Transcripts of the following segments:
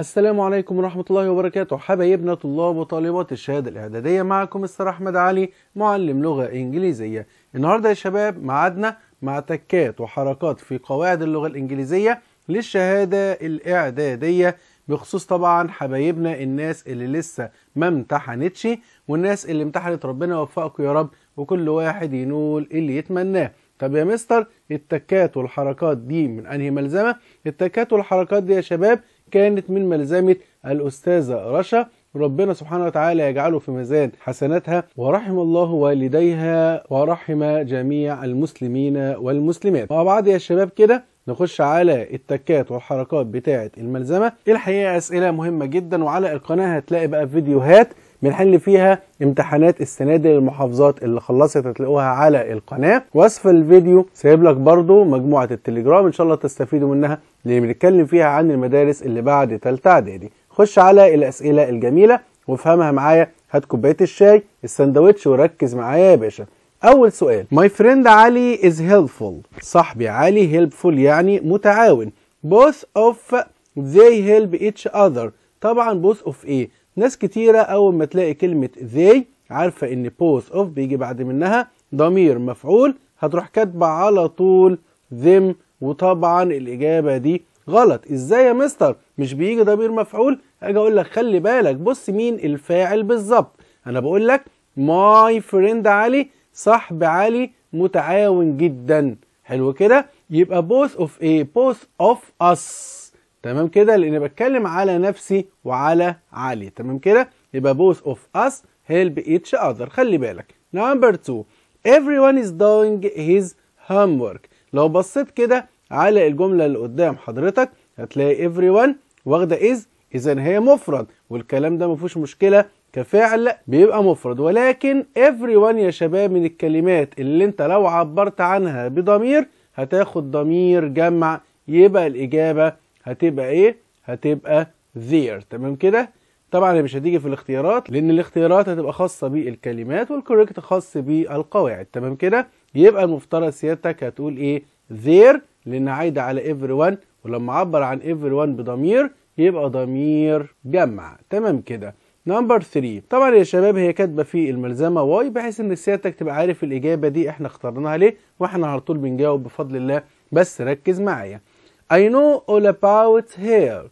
السلام عليكم ورحمة الله وبركاته حبايبنا طلاب وطالبات الشهادة الإعدادية معكم السيد أحمد علي معلم لغة إنجليزية النهاردة يا شباب معادنا مع تكات وحركات في قواعد اللغة الإنجليزية للشهادة الإعدادية بخصوص طبعا حبايبنا الناس اللي لسه ما امتحنتش والناس اللي امتحنت ربنا يوفقكم يا رب وكل واحد ينول اللي يتمناه طب يا مستر التكات والحركات دي من انهي ملزمه التكات والحركات دي يا شباب كانت من ملزمة الأستاذة رشا ربنا سبحانه وتعالى يجعله في ميزان حسناتها ورحم الله والديها ورحم جميع المسلمين والمسلمات مع بعض يا شباب كده نخش على التكات والحركات بتاعة الملزمة الحقيقة أسئلة مهمة جدا وعلى القناة هتلاقي بقى فيديوهات بنحل فيها امتحانات السنه دي للمحافظات اللي خلصت هتلاقوها على القناه وصف الفيديو سايب لك برضو مجموعه التليجرام ان شاء الله تستفيدوا منها اللي بنتكلم فيها عن المدارس اللي بعد ثالثه اعدادي خش على الاسئله الجميله وافهمها معايا هات كوبايه الشاي السندوتش وركز معايا يا باشا اول سؤال ماي فريند علي از هيلبفول صاحبي علي هيلبفول يعني متعاون بوث اوف زي هيلب اتش اذر طبعا بوث اوف ايه ناس كتيرة أول ما تلاقي كلمة they عارفة إن both of بيجي بعد منها ضمير مفعول هتروح كاتبة على طول them وطبعا الإجابة دي غلط إزاي يا مستر مش بيجي ضمير مفعول أجي أقول لك خلي بالك بص مين الفاعل بالظبط أنا بقول لك my friend علي صاحب علي متعاون جدا حلو كده يبقى both of a both of us تمام كده لان بتكلم على نفسي وعلى علي تمام كده يبقى both of us help each other خلي بالك number two everyone is doing his homework لو بصيت كده على الجمله اللي قدام حضرتك هتلاقي everyone واخده is اذا هي مفرد والكلام ده ما فيهوش مشكله كفعل بيبقى مفرد ولكن everyone يا شباب من الكلمات اللي انت لو عبرت عنها بضمير هتاخد ضمير جمع يبقى الاجابه هتبقى ايه هتبقى there تمام كده طبعا هي مش هتيجي في الاختيارات لان الاختيارات هتبقى خاصه بالكلمات والكوريكت خاص بالقواعد تمام كده يبقى المفترض سيادتك هتقول ايه there لان عايده على everyone ولما اعبر عن everyone بضمير يبقى ضمير جمع تمام كده نمبر 3 طبعا يا شباب هي كاتبه في الملزمه واي بحيث ان سيادتك تبقى عارف الاجابه دي احنا اخترناها ليه واحنا على طول بنجاوب بفضل الله بس ركز معايا I know all about her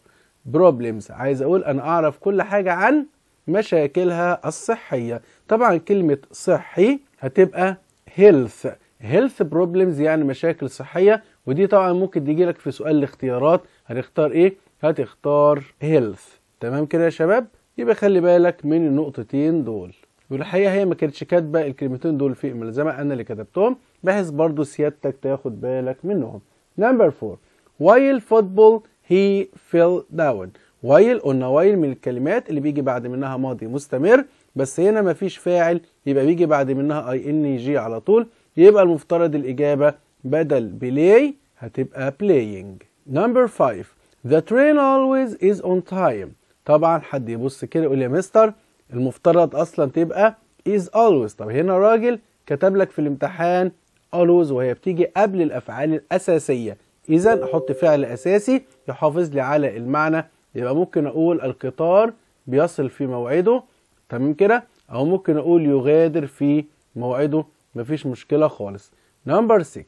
problems عايز أقول أنا أعرف كل حاجة عن مشاكلها الصحية طبعا كلمة صحي هتبقى health health problems يعني مشاكل صحية ودي طبعا ممكن تيجي لك في سؤال الاختيارات هتختار ايه هتختار health تمام كده يا شباب يبقى خلي بالك من النقطتين دول والحقيقة هي ما كانتش كاتبة الكلمتين دول في الملزمة أنا اللي كتبتهم بحيث برضو سيادتك تاخد بالك منهم نمبر 4 while football he fell down while قلنا while من الكلمات اللي بيجي بعد منها ماضي مستمر بس هنا مفيش فاعل يبقى بيجي بعد منها اي ان جي على طول يبقى المفترض الاجابه بدل بلاي هتبقى بلاينج نمبر 5 the train always is on time طبعا حد يبص كده يقول يا مستر المفترض اصلا تبقى is always طب هنا راجل كتب لك في الامتحان always وهي بتيجي قبل الافعال الاساسيه إذا أحط فعل أساسي يحافظ لي على المعنى يبقى ممكن أقول القطار بيصل في موعده تمام كده أو ممكن أقول يغادر في موعده مفيش مشكلة خالص نمبر 6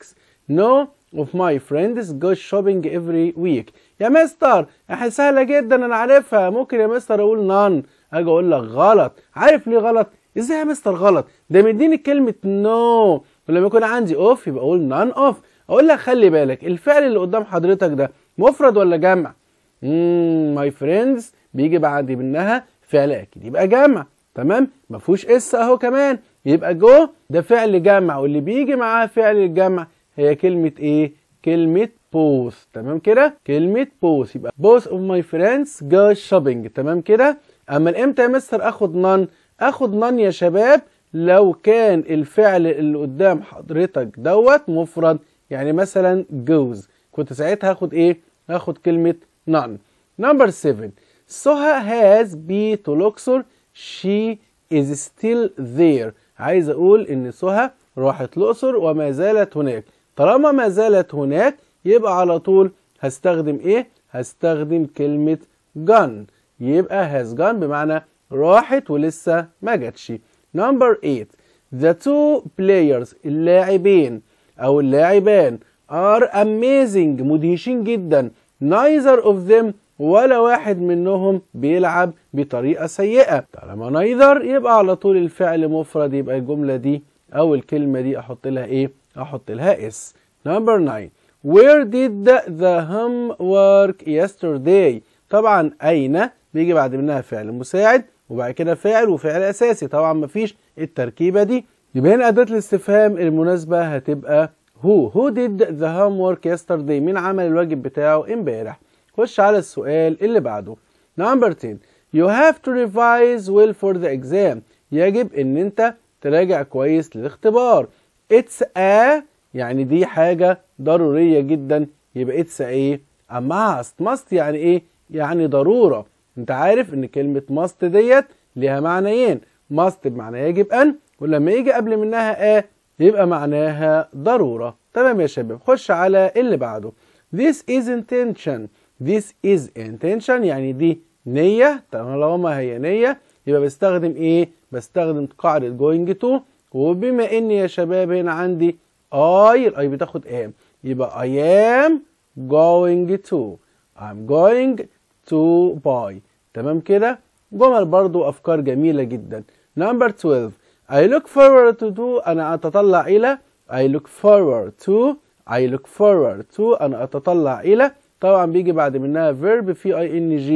نو اوف ماي فريندز جو شوبينج افري ويك يا مستر احنا سهلة جدا انا عارفها ممكن يا مستر اقول نان اجي اقول لك غلط عارف ليه غلط ازاي يا مستر غلط ده مديني كلمة no ولما يكون عندي اوف يبقى اقول نان اوف اقول لك خلي بالك الفعل اللي قدام حضرتك ده مفرد ولا جمع امم ماي فريندز بيجي بعد منها فعل اكيد يبقى جمع تمام ما فيهوش اس اهو كمان يبقى جو ده فعل جمع واللي بيجي معاه فعل الجمع هي كلمه ايه كلمه بوس تمام كده كلمه بوس يبقى بوس اوف ماي فريندز جو شوبينج تمام كده اما امتى يا مستر اخد نان اخد نان يا شباب لو كان الفعل اللي قدام حضرتك دوت مفرد يعني مثلا goes كنت ساعتها هاخد ايه هاخد كلمه none number 7 سهى has be to luxor she is still there عايز اقول ان سهى راحت الاقصر وما زالت هناك طالما ما زالت هناك يبقى على طول هستخدم ايه هستخدم كلمه gone يبقى has gone بمعنى راحت ولسه ما جاتش نمبر 8 the two players اللاعبين أو اللاعبان are amazing مدهشين جدا neither of them ولا واحد منهم بيلعب بطريقة سيئة طالما neither يبقى على طول الفعل مفرد يبقى الجملة دي أو الكلمة دي أحط لها إيه؟ أحط لها اس number 9 where did the homework yesterday طبعا أين بيجي بعد منها فعل مساعد وبعد كده فعل وفعل أساسي طبعا مفيش التركيبة دي يبقى هنا أداة الاستفهام المناسبة هتبقى هو هو ديد ذا هوم وورك يسترداي مين عمل الواجب بتاعه امبارح خش على السؤال اللي بعده نمبر 10 يو هاف تو ريفايز ويل فور ذا اكزام يجب ان انت تراجع كويس للاختبار it's a يعني دي حاجة ضرورية جدا يبقى it's a a must must يعني ايه يعني ضرورة انت عارف ان كلمة must ديت ليها معنيين must بمعنى يجب ان ولما يجي قبل منها آ يبقى معناها ضرورة تمام يا شباب خش على اللي بعده This is intention This is intention يعني دي نية طالما هي نية يبقى بستخدم ايه؟ بستخدم قاعدة going to وبما ان يا شباب هنا عندي I الاي بتاخد am يبقى I am going to I'm going to buy تمام كده؟ جمل برضو افكار جميلة جدا Number 12 I look forward to do أنا أتطلع إلى I look forward to I look forward to أنا أتطلع إلى طبعا بيجي بعد منها verb في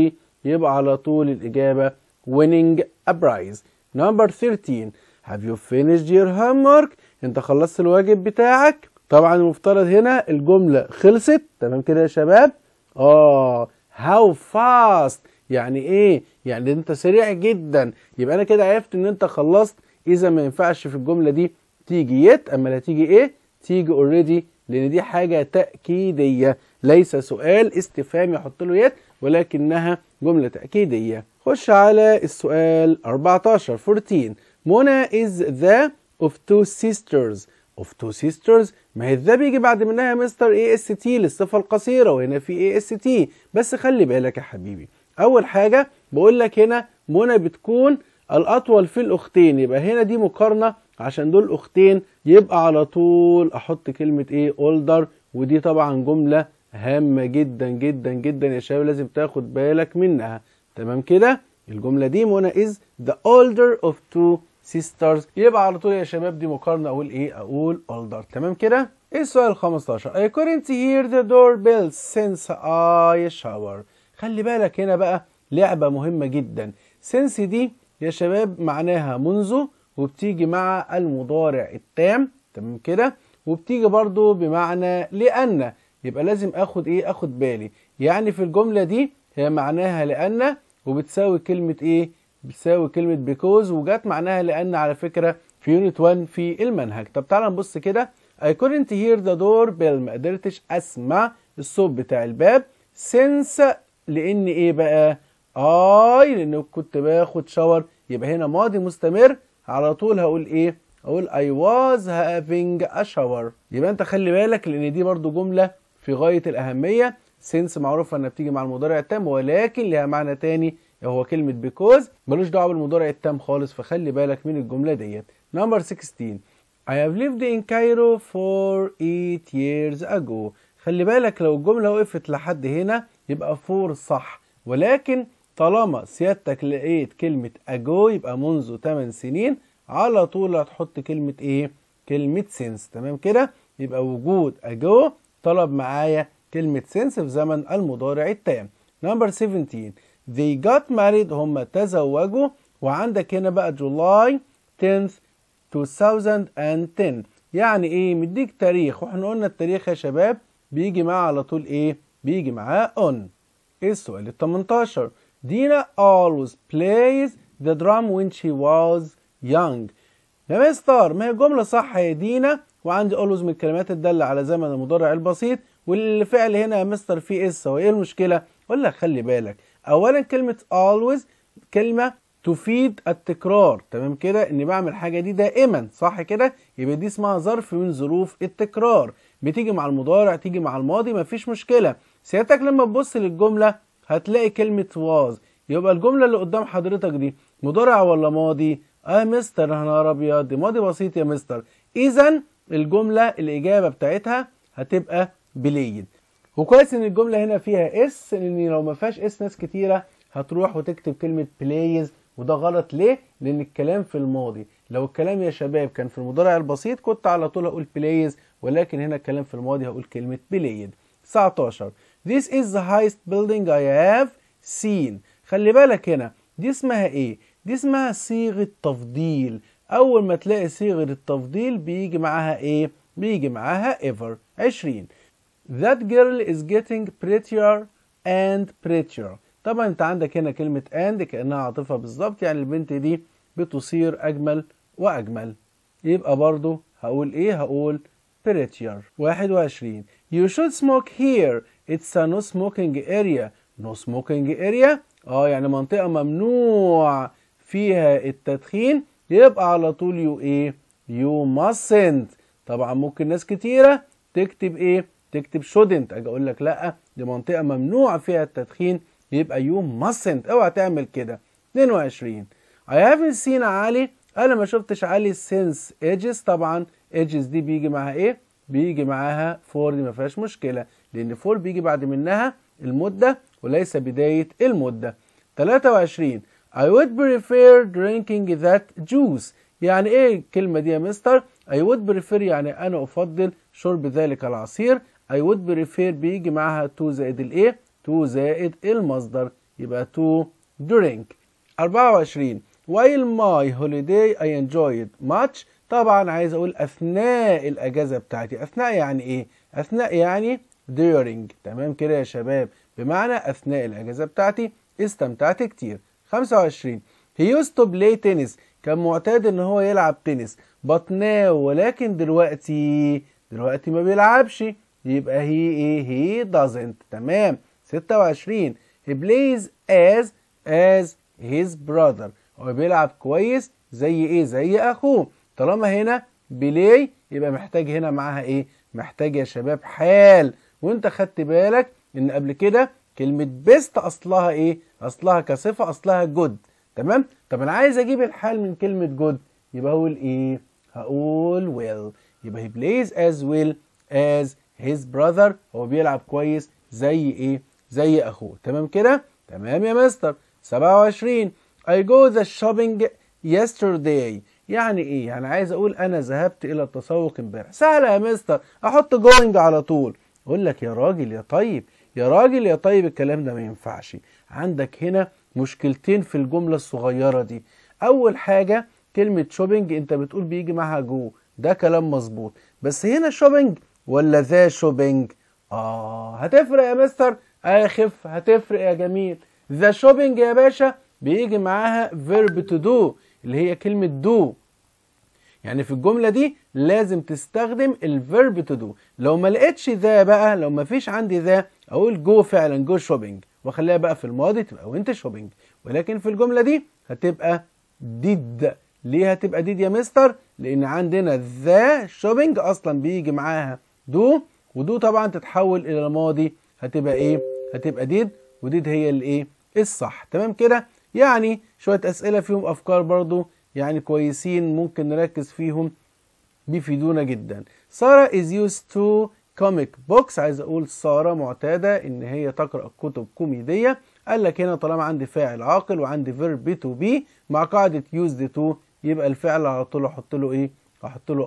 ing يبقى على طول الإجابة winning a prize number 13 have you finished your homework أنت خلصت الواجب بتاعك طبعا المفترض هنا الجملة خلصت تمام كده يا شباب آه how fast يعني إيه يعني أنت سريع جدا يبقى أنا كده عرفت إن أنت خلصت اذا ما ينفعش في الجمله دي تيجي يت اما هتيجي ايه تيجي اوريدي لان دي حاجه تاكيديه ليس سؤال استفهام يحط له يت ولكنها جمله تاكيديه خش على السؤال 14 14 منى از ذا اوف تو سيسترز اوف تو سيسترز ما هي ذا بيجي بعد منها مستر اي اس تي للصفه القصيره وهنا في اي اس تي بس خلي بالك يا حبيبي اول حاجه بقول لك هنا منى بتكون الأطول في الأختين يبقى هنا دي مقارنة عشان دول أختين يبقى على طول أحط كلمة إيه أولدر ودي طبعا جملة هامة جدا جدا جدا يا شباب لازم تاخد بالك منها تمام كده الجملة دي منى إز ذا أولدر أوف تو سيسترز يبقى على طول يا شباب دي مقارنة أقول إيه أقول أولدر تمام كده إيه السؤال ال 15 I couldn't hear the doorbell since I shower خلي بالك هنا بقى لعبة مهمة جدا since دي يا شباب معناها منذ وبتيجي مع المضارع التام تمام كده وبتيجي برضو بمعنى لأن يبقى لازم اخد ايه اخد بالي يعني في الجملة دي هي معناها لأن وبتساوي كلمة ايه بتساوي كلمة بيكوز وجات معناها لأن على فكرة في يونت 1 في المنهج طب تعالى نبص كده I couldn't hear the door بيل ما قدرتش اسمع الصوت بتاع الباب since لان ايه بقى اي لان كنت باخد شاور يبقى هنا ماضي مستمر على طول هقول ايه اقول اي واز هافينج ا شاور يبقى انت خلي بالك لان دي برضو جملة في غاية الاهمية سينس معروفة انها بتيجي مع المضارع التام ولكن لها معنى تاني هو كلمة بيكوز ملوش دعوة بالمضارع التام خالص فخلي بالك من الجملة ديت نمبر 16 اي هاف ليفد ان كايرو فور 8 ييرز اجو خلي بالك لو الجملة وقفت لحد هنا يبقى فور صح ولكن طالما سيادتك لقيت كلمة أجو يبقى منذ 8 سنين على طول هتحط كلمة إيه؟ كلمة سينس تمام كده؟ يبقى وجود أجو طلب معايا كلمة سينس في زمن المضارع التام. نمبر 17 they got married هم تزوجوا وعندك هنا بقى جولاي 10 2010 يعني ايه مديك تاريخ واحنا قلنا التاريخ يا شباب بيجي معاه على طول ايه بيجي معاه on إيه السؤال ال 18 Dina always plays the drum when she was young يا مستر ما هي الجملة صح يا دينا وعندي always من الكلمات الدالة على زمن المضارع البسيط والفعل هنا يا مستر فيه اس هو ايه المشكلة؟ أقول لك خلي بالك أولا كلمة always كلمة تفيد التكرار تمام كده إني بعمل حاجة دي دائما صح كده؟ يبقى دي اسمها ظرف من ظروف التكرار بتيجي مع المضارع تيجي مع الماضي مفيش مشكلة سيادتك لما تبص للجملة هتلاقي كلمة واز يبقى الجملة اللي قدام حضرتك دي مضارع ولا ماضي؟ اه مستر يا نهار ابيض دي ماضي بسيط يا مستر اذا الجملة الاجابة بتاعتها هتبقى بليد وكويس ان الجملة هنا فيها اس لان لو ما فيهاش اس ناس كتيرة هتروح وتكتب كلمة بلايز وده غلط ليه؟ لان الكلام في الماضي لو الكلام يا شباب كان في المضارع البسيط كنت على طول هقول بلايز ولكن هنا الكلام في الماضي هقول كلمة بليد 19 This is the highest building I have seen خلي بالك هنا دي اسمها ايه؟ دي اسمها صيغة تفضيل أول ما تلاقي صيغة التفضيل بيجي معاها ايه؟ بيجي معاها ever 20 That girl is getting prettier and prettier طبعا انت عندك هنا كلمة and كأنها عاطفة بالظبط يعني البنت دي بتصير أجمل وأجمل يبقى برضو هقول ايه؟ هقول prettier 21 You should smoke here It's a no smoking area. No smoking area. اه يعني منطقه ممنوع فيها التدخين يبقى على طول يو ايه يو mustn't طبعا ممكن ناس كتيره تكتب ايه تكتب shouldn't اجي اقول لك لا دي منطقه ممنوع فيها التدخين يبقى يو mustn't اوعى تعمل كده 22 I haven't seen علي انا ما شفتش علي since ages طبعا ages دي بيجي معاها ايه بيجي معاها فور دي ما فيهاش مشكله لان فور بيجي بعد منها المده وليس بدايه المده 23 I would prefer drinking that juice يعني ايه الكلمه دي يا مستر I would prefer يعني انا افضل شرب ذلك العصير I would prefer بيجي معاها تو زائد الايه تو زائد المصدر يبقى to drink 24 While my holiday I enjoyed much طبعا عايز اقول اثناء الاجازه بتاعتي اثناء يعني ايه اثناء يعني during تمام كده يا شباب بمعنى اثناء الاجازه بتاعتي استمتعت كتير 25 he used to play tennis كان معتاد ان هو يلعب تنس بطناه ولكن دلوقتي دلوقتي ما بيلعبش يبقى هي ايه هي doesn't تمام 26 he plays as as his brother هو بيلعب كويس زي ايه زي اخوه طالما هنا بلاي يبقى محتاج هنا معاها ايه محتاج يا شباب حال وانت خدت بالك ان قبل كده كلمه بيست اصلها ايه اصلها كصفه اصلها جود تمام طب انا عايز اجيب الحال من كلمه جود يبقى اقول ايه هقول ويل يبقى he plays as well as his brother هو بيلعب كويس زي ايه زي اخوه تمام كده تمام يا مستر 27 I go the shopping yesterday يعني ايه يعني عايز اقول انا ذهبت الى التسوق امبارح سهله يا مستر احط جوينج على طول اقول لك يا راجل يا طيب يا راجل يا طيب الكلام ده ما ينفعش عندك هنا مشكلتين في الجمله الصغيره دي اول حاجه كلمه شوبينج انت بتقول بيجي معها جو ده كلام مظبوط بس هنا شوبينج ولا ذا شوبينج اه هتفرق يا مستر اخف هتفرق يا جميل ذا شوبينج يا باشا بيجي معاها فيرب تو دو اللي هي كلمة دو يعني في الجملة دي لازم تستخدم الفيرب تو دو لو ما لقيتش ذا بقى لو ما فيش عندي ذا اقول جو فعلا جو شوبينج واخليها بقى في الماضي تبقى وانت شوبينج ولكن في الجملة دي هتبقى ديد ليه هتبقى ديد يا مستر لان عندنا ذا شوبينج اصلا بيجي معاها دو ودو طبعا تتحول الى الماضي هتبقى ايه هتبقى ديد وديد هي الايه الصح تمام كده يعني شوية أسئلة فيهم أفكار برضو يعني كويسين ممكن نركز فيهم بيفيدونا جدا سارة is used to comic books عايز أقول سارة معتادة إن هي تقرأ كتب كوميدية قال لك هنا طالما عندي فاعل عاقل وعندي verb be تو بي مع قاعدة used to يبقى الفعل على طول أحط له إيه؟ أحط له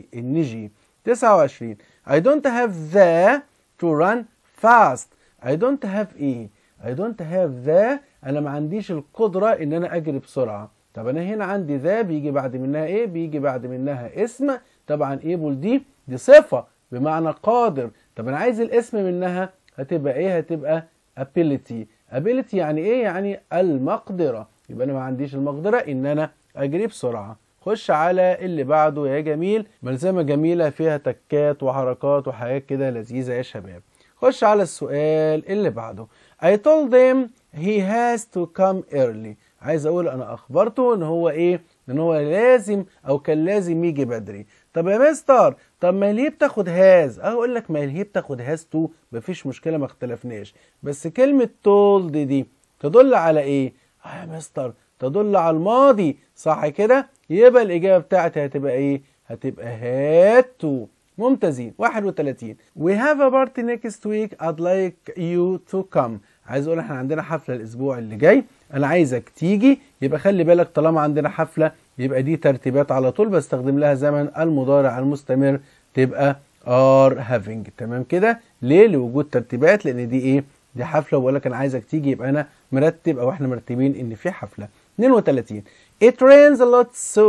I إن جي 29 I don't have the to run fast I don't have إيه؟ I don't have the انا ما عنديش القدره ان انا اجري بسرعه طب انا هنا عندي ذا بيجي بعد منها ايه بيجي بعد منها اسم طبعا ايبل دي دي صفه بمعنى قادر طب انا عايز الاسم منها هتبقى ايه هتبقى ability ability يعني ايه يعني المقدره يبقى انا ما عنديش المقدره ان انا اجري بسرعه خش على اللي بعده يا جميل ملزمه جميله فيها تكات وحركات وحاجات كده لذيذه يا شباب خش على السؤال اللي بعده I told him he has to come early عايز اقول انا اخبرته ان هو ايه ان هو لازم او كان لازم يجي بدري طب يا مستر طب ما ليه بتاخد هاز أه، اقول لك ما ليه بتاخد هاز تو مفيش مشكله ما اختلفناش بس كلمه تولد دي تدل على ايه اه يا مستر تدل على الماضي صح كده يبقى الاجابه بتاعتي هتبقى ايه هتبقى هاتو تو ممتازين 31 We have a party next week I'd like you to come عايز اقول احنا عندنا حفله الاسبوع اللي جاي انا عايزك تيجي يبقى خلي بالك طالما عندنا حفله يبقى دي ترتيبات على طول بستخدم لها زمن المضارع المستمر تبقى are having تمام كده ليه لوجود ترتيبات لان دي ايه دي حفله وبقول لك انا عايزك تيجي يبقى انا مرتب او احنا مرتبين ان في حفله 32 It rains a lot so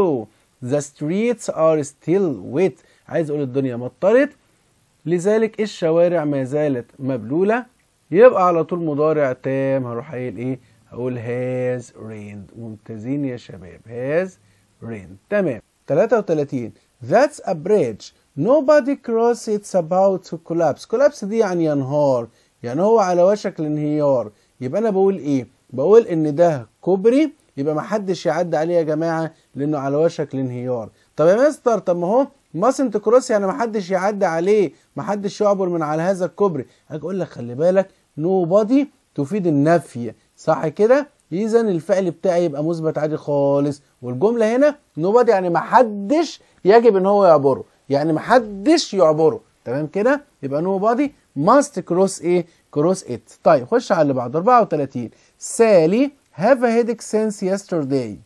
the streets are still wet عايز اقول الدنيا مطرت لذلك الشوارع ما زالت مبلوله يبقى على طول مضارع تام هروح قايل ايه هقول هاز ريند ممتازين يا شباب هاز ريند تمام 33 ذاتس a نو nobody cross it's about to collapse collapse دي يعني ينهار يعني هو على وشك الانهيار يبقى انا بقول ايه بقول ان ده كوبري يبقى محدش يعدي عليه يا جماعه لانه على وشك الانهيار طب يا مستر طب ما هو ماسنت كروس يعني ما حدش يعدي عليه ما حدش يعبر من على هذا الكوبري اقول لك خلي بالك نو بادي تفيد النفي صح كده اذا الفعل بتاعي يبقى مثبت عادي خالص والجمله هنا نو بادي يعني ما حدش يجب ان هو يعبره يعني ما حدش يعبره تمام كده يبقى نو بادي ماست كروس ايه كروس ات طيب خش على اللي بعده 34 سالي هاف ا هيدك سينس يسترداي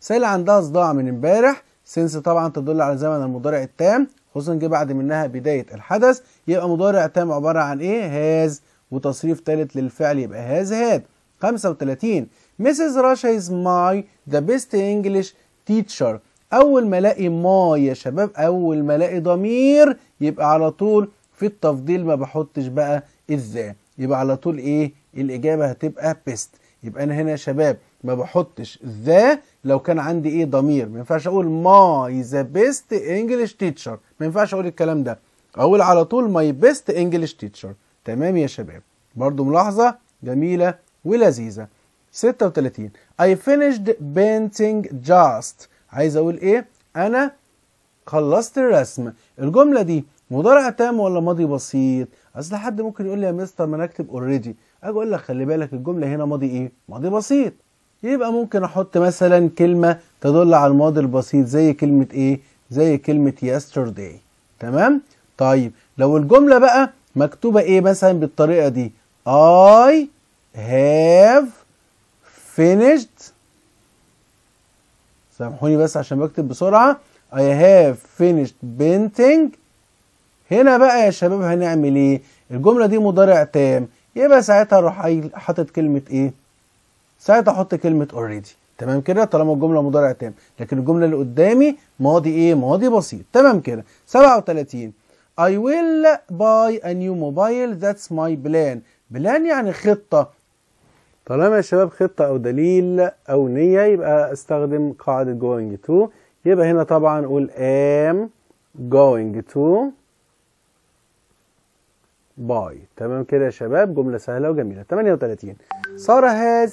سالي عندها صداع من امبارح سنس طبعا تدل على زمن المضارع التام خصوصا جه بعد منها بداية الحدث يبقى مضارع تام عبارة عن ايه هاز وتصريف ثالث للفعل يبقى هاز هاد 35 مسز راشا از ماي ذا بيست انجلش تيتشر أول ما ألاقي ماي يا شباب أول ما ألاقي ضمير يبقى على طول في التفضيل ما بحطش بقى إذا يبقى على طول إيه الإجابة هتبقى بيست يبقى أنا هنا يا شباب ما بحطش ذا لو كان عندي ايه ضمير ما ينفعش اقول ماي ذا بيست انجلش تيتشر ما ينفعش اقول الكلام ده اقول على طول ماي بيست انجلش تيتشر تمام يا شباب برضو ملاحظه جميله ولذيذه 36 I finished painting just عايز اقول ايه انا خلصت الرسم الجمله دي مضارع تام ولا ماضي بسيط اصل حد ممكن يقول لي يا مستر ما انا اكتب اوريدي اجي اقول لك خلي بالك الجمله هنا ماضي ايه ماضي بسيط يبقى ممكن احط مثلا كلمه تدل على الماضي البسيط زي كلمه ايه زي كلمه yesterday تمام طيب لو الجمله بقى مكتوبه ايه مثلا بالطريقه دي I have finished سامحوني بس عشان بكتب بسرعه I have finished painting هنا بقى يا شباب هنعمل ايه الجمله دي مضارع تام يبقى ساعتها اروح حاطط كلمه ايه ساعتها احط كلمه اوريدي تمام كده طالما الجمله مضارع تام لكن الجمله اللي قدامي ماضي ايه ماضي بسيط تمام كده 37 I will buy a new mobile that's my plan بلان يعني خطه طالما يا شباب خطه او دليل او نيه يبقى استخدم قاعده going to يبقى هنا طبعا اقول am going to buy تمام كده يا شباب جمله سهله وجميله 38 ساره has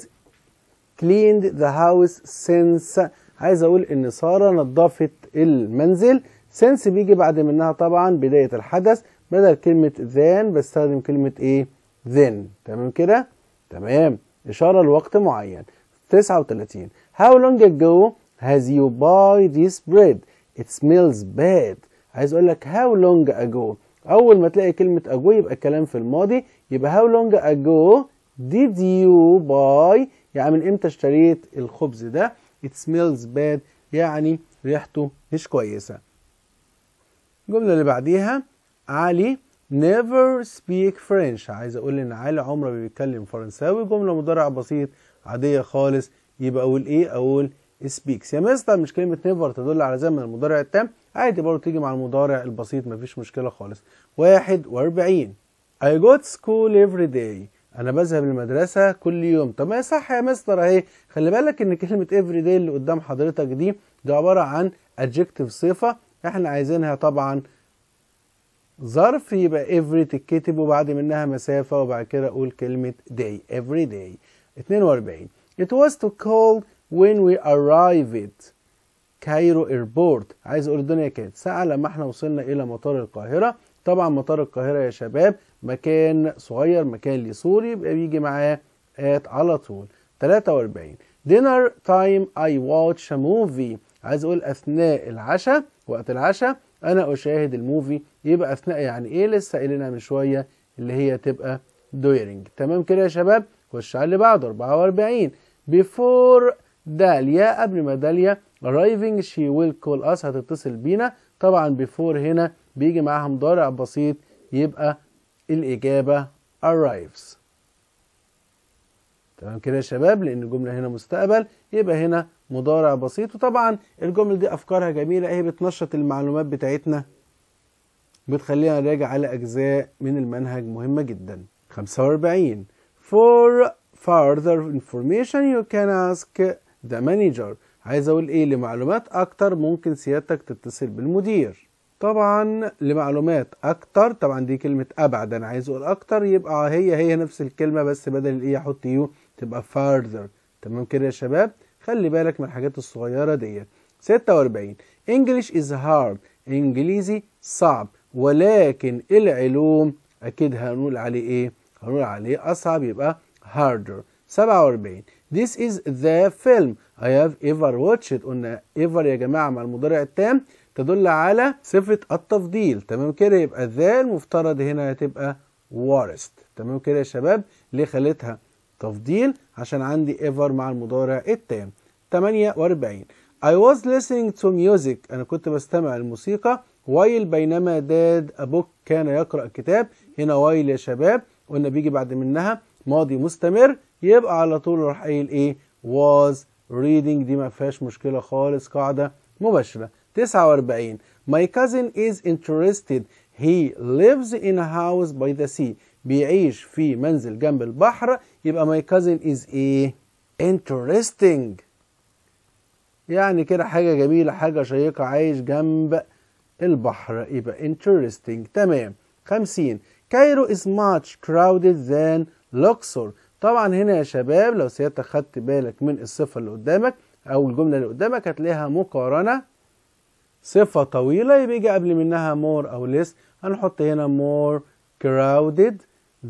cleaned the house since عايز اقول ان ساره نظفت المنزل since بيجي بعد منها طبعا بدايه الحدث بدل كلمه then بستخدم كلمه ايه then تمام كده تمام اشاره لوقت معين 39 how long ago has you buy this bread it smells bad عايز اقول لك how long ago اول ما تلاقي كلمه ago يبقى الكلام في الماضي يبقى how long ago did you buy يعني من امتى اشتريت الخبز ده it smells bad يعني ريحته مش كويسة الجملة اللي بعديها علي never speak French عايز اقول ان علي عمره ما بيتكلم فرنساوي جملة مضارع بسيط عادية خالص يبقى اقول ايه اقول speaks يا مستر مش كلمة never تدل على زمن المضارع التام عادي برضه تيجي مع المضارع البسيط مفيش مشكلة خالص واحد واربعين I go to school every day انا بذهب المدرسه كل يوم طب ما صح يا مستر اهي خلي بالك ان كلمه افري داي اللي قدام حضرتك دي دي عباره عن ادجكتيف صفه احنا عايزينها طبعا ظرف يبقى افري تتكتب وبعد منها مسافه وبعد كده اقول كلمه داي افري داي 42 It was too cold when we arrived كايرو ايربورت عايز اقول الدنيا كانت ساعه لما احنا وصلنا الى مطار القاهره طبعا مطار القاهره يا شباب مكان صغير مكان لسوري يبقى بيجي معاه ات على طول 43 dinner time I watch a movie عايز اقول اثناء العشاء وقت العشاء انا اشاهد الموفي يبقى اثناء يعني ايه لسه قايلينها من شويه اللي هي تبقى during تمام كده يا شباب خش على اللي بعده 44 before داليا قبل ما داليا arriving she will call us هتتصل بينا طبعا before هنا بيجي معاها مضارع بسيط يبقى الإجابة arrives تمام كده يا شباب لأن الجملة هنا مستقبل يبقى هنا مضارع بسيط وطبعا الجملة دي أفكارها جميلة إيه هي بتنشط المعلومات بتاعتنا بتخلينا نراجع على أجزاء من المنهج مهمة جدا 45 for further information you can ask the manager عايز أقول إيه لمعلومات أكتر ممكن سيادتك تتصل بالمدير طبعا لمعلومات اكتر طبعا دي كلمه ابعد انا عايز اقول اكتر يبقى هي هي نفس الكلمه بس بدل الاي احط e يو تبقى فارذر تمام كده يا شباب خلي بالك من الحاجات الصغيره ديت 46 انجلش از هارد انجليزي صعب ولكن العلوم اكيد هنقول عليه ايه هنقول عليه اصعب يبقى harder 47 This is the film I have ever watched قلنا ever يا جماعه مع المضارع التام تدل على صفة التفضيل تمام كده يبقى ذا المفترض هنا هتبقى وارست تمام كده يا شباب ليه خليتها تفضيل عشان عندي ايفر مع المضارع التام 48 I was listening to music أنا كنت بستمع الموسيقى وايل بينما داد أبوك كان يقرأ كتاب هنا وايل يا شباب قلنا بيجي بعد منها ماضي مستمر يبقى على طول راح قايل ايه was reading دي ما فيهاش مشكلة خالص قاعدة مباشرة 49 My cousin is interested he lives in a house by the sea بيعيش في منزل جنب البحر يبقى my cousin is ايه interesting يعني كده حاجة جميلة حاجة شيقة عايش جنب البحر يبقى interesting تمام 50 كايرو is much crowded than Luxor طبعا هنا يا شباب لو سيادتك خدت بالك من الصفة اللي قدامك أو الجملة اللي قدامك هتلاقيها مقارنة صفة طويلة يبقى يجي قبل منها more أو less هنحط هنا more crowded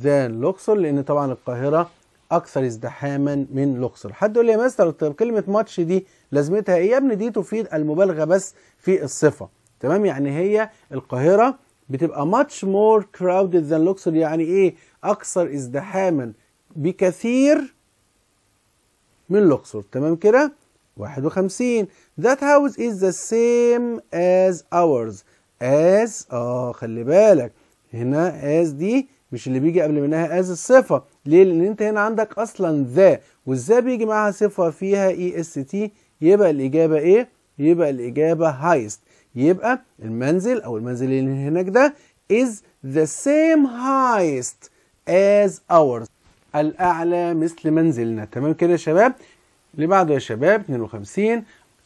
than لوكسور لأن طبعا القاهرة أكثر ازدحاما من لوكسور حد يقول لي يا مستر طب كلمة ماتش دي لازمتها إيه يا ابني دي تفيد المبالغة بس في الصفة تمام يعني هي القاهرة بتبقى ماتش مور كراودد ذان لوكسور يعني إيه أكثر ازدحاما بكثير من لوكسور تمام كده 51 That house is the same as ours as اه خلي بالك هنا as دي مش اللي بيجي قبل منها as الصفة ليه لأن أنت هنا عندك أصلا ذا وإزاي بيجي معاها صفة فيها اي اس تي يبقى الإجابة إيه؟ يبقى الإجابة هايست يبقى المنزل أو المنزل اللي هناك ده is the same highest as ours الأعلى مثل منزلنا تمام كده يا شباب اللي بعده يا شباب 52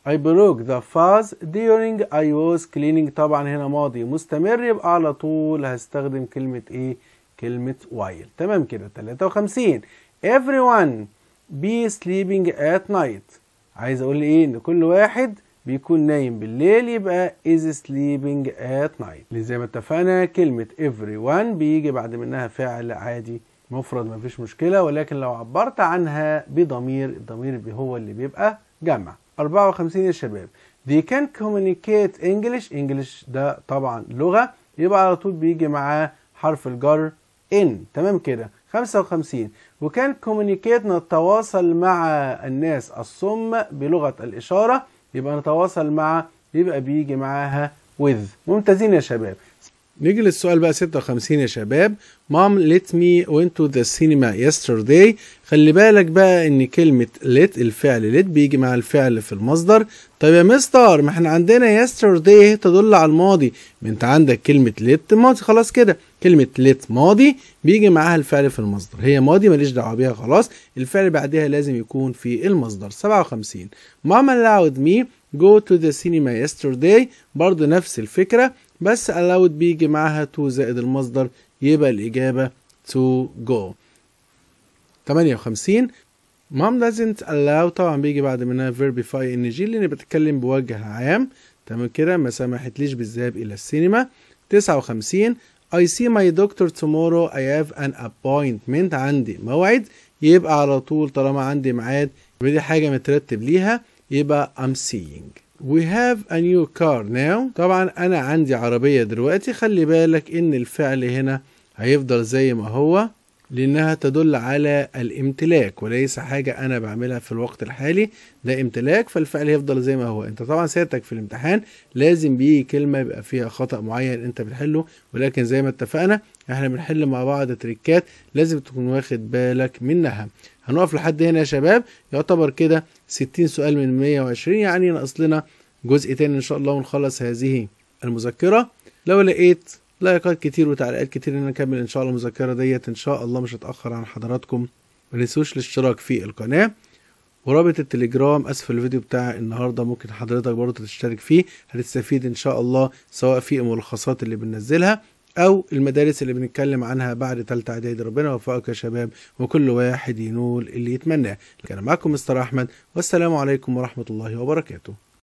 I broke the fuzz during I was cleaning طبعا هنا ماضي مستمر يبقى على طول هستخدم كلمة ايه؟ كلمة while تمام كده 53 Everyone be sleeping at night عايز اقول ايه؟ ان كل واحد بيكون نايم بالليل يبقى is sleeping at night زي ما اتفقنا كلمة everyone بيجي بعد منها فعل عادي مفرد مفيش مشكلة ولكن لو عبرت عنها بضمير الضمير هو اللي بيبقى جمع 54 يا شباب they can communicate English English ده طبعا لغة يبقى على طول بيجي معاه حرف الجر in تمام كده 55 وكان communicate نتواصل مع الناس الصم بلغة الإشارة يبقى نتواصل مع يبقى بيجي معاها with ممتازين يا شباب نيجي للسؤال بقى 56 يا شباب مام ليت مي went تو ذا سينما يسترداي خلي بالك بقى ان كلمة ليت الفعل ليت بيجي مع الفعل في المصدر طيب يا مستر ما احنا عندنا yesterday تدل على الماضي ما انت عندك كلمة ليت ماضي خلاص كده كلمة ليت ماضي بيجي معاها الفعل في المصدر هي ماضي ماليش دعوة بيها خلاص الفعل بعدها لازم يكون في المصدر 57 ماما allowed me go to the cinema yesterday برضه نفس الفكرة بس allowed بيجي معاها to زائد المصدر يبقى الإجابة to go 58 mom doesn't allow طبعا بيجي بعد منها verb في ing لأن بتتكلم بوجه عام تمام كده ما سمحتليش بالذهاب إلى السينما 59 I see my doctor tomorrow I have an appointment عندي موعد يبقى على طول طالما عندي ميعاد يبقى دي حاجة مترتب ليها يبقى I'm seeing We have a new car now طبعا أنا عندي عربية دلوقتي خلي بالك إن الفعل هنا هيفضل زي ما هو لأنها تدل على الامتلاك وليس حاجة أنا بعملها في الوقت الحالي ده امتلاك فالفعل هيفضل زي ما هو أنت طبعا سيادتك في الامتحان لازم بيجي كلمة يبقى فيها خطأ معين أنت بتحله ولكن زي ما اتفقنا احنا بنحل مع بعض تريكات لازم تكون واخد بالك منها هنقف لحد هنا يا شباب يعتبر كده 60 سؤال من 120 يعني ناقص لنا جزء تاني ان شاء الله ونخلص هذه المذكره لو لقيت لايكات كتير وتعليقات كتير ان نكمل ان شاء الله المذكره ديت ان شاء الله مش هتاخر عن حضراتكم ما تنسوش الاشتراك في القناه ورابط التليجرام اسفل الفيديو بتاع النهارده ممكن حضرتك برضه تشترك فيه هتستفيد ان شاء الله سواء في الملخصات اللي بننزلها او المدارس اللي بنتكلم عنها بعد تالتة اعدادي ربنا يوفقك يا شباب وكل واحد ينول اللي يتمناه كان معكم مستر احمد والسلام عليكم ورحمه الله وبركاته